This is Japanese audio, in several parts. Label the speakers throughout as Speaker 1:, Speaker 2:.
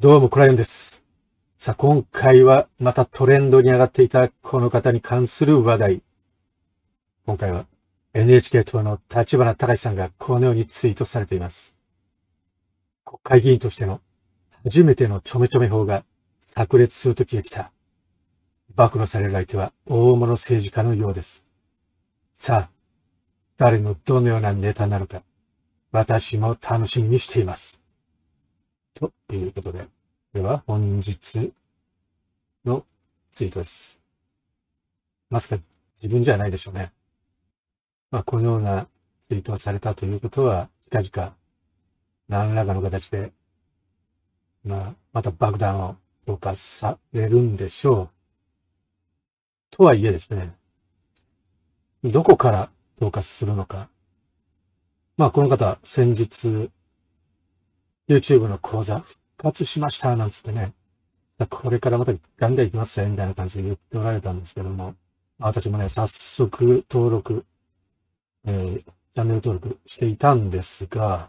Speaker 1: どうも、クライオンです。さあ、今回はまたトレンドに上がっていたこの方に関する話題。今回は NHK 党の立花隆さんがこのようにツイートされています。国会議員としての初めてのちょめちょめ法が炸裂する時が来た。暴露される相手は大物政治家のようです。さあ、誰のどのようなネタなのか、私も楽しみにしています。ということで、では本日のツイートです。まさか自分じゃないでしょうね。まあ、このようなツイートをされたということは、近々、何らかの形で、まあ、また爆弾を投下されるんでしょう。とはいえですね、どこから投下するのか。まあ、この方、先日、YouTube の講座復活しましたなんつってね、これからまたガンガン行きますよみたいな感じで言っておられたんですけども、私もね、早速登録、えー、チャンネル登録していたんですが、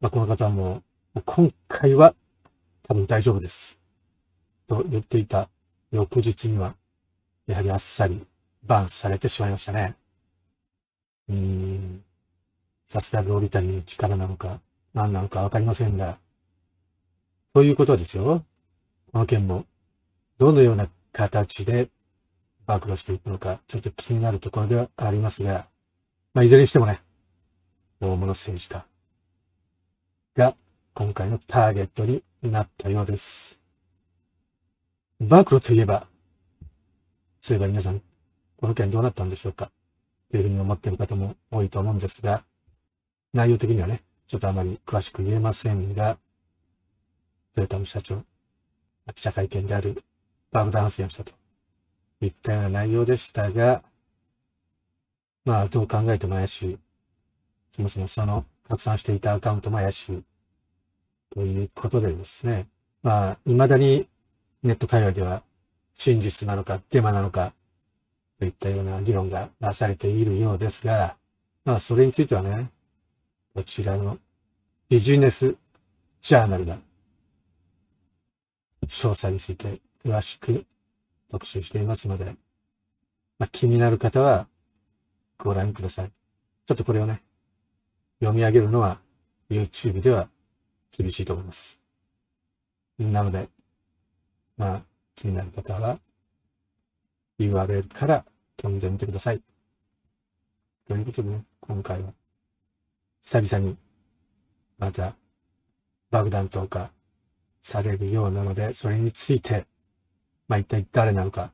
Speaker 1: まあ、この方も、今回は多分大丈夫です。と言っていた翌日には、やはりあっさりバンされてしまいましたね。うん。さすがロ降リタリーの力なのか、何なのかわかりませんが、ということですよ。この件も、どのような形で暴露していくのか、ちょっと気になるところではありますが、まあ、いずれにしてもね、大物政治家が今回のターゲットになったようです。暴露といえば、そういえば皆さん、この件どうなったんでしょうかというふうに思っている方も多いと思うんですが、内容的にはね、ちょっとあまり詳しく言えませんが、トヨタの社長、記者会見であるバ爆ダ発言をしたといったような内容でしたが、まあ、どう考えても怪しい。そもそもその拡散していたアカウントも怪しい。ということでですね、まあ、未だにネット界隈では真実なのかデマなのかといったような議論がなされているようですが、まあ、それについてはね、こちらのビジネスジャーナルが詳細について詳しく特集していますので、まあ、気になる方はご覧ください。ちょっとこれをね、読み上げるのは YouTube では厳しいと思います。なので、まあ、気になる方は URL から飛んでみてください。ということでね、今回は久々に、また、爆弾投下されるようなので、それについて、まあ、一体誰なのか、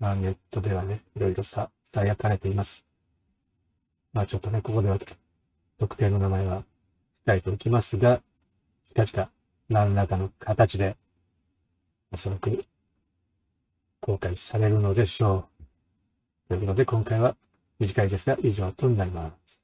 Speaker 1: まあ、ネットではね、いろいろさ、さやかれています。まあ、ちょっとね、ここでは、特定の名前は控えておきますが、近々、何らかの形で、おそらく、公開されるのでしょう。ということで、今回は短いですが、以上となります。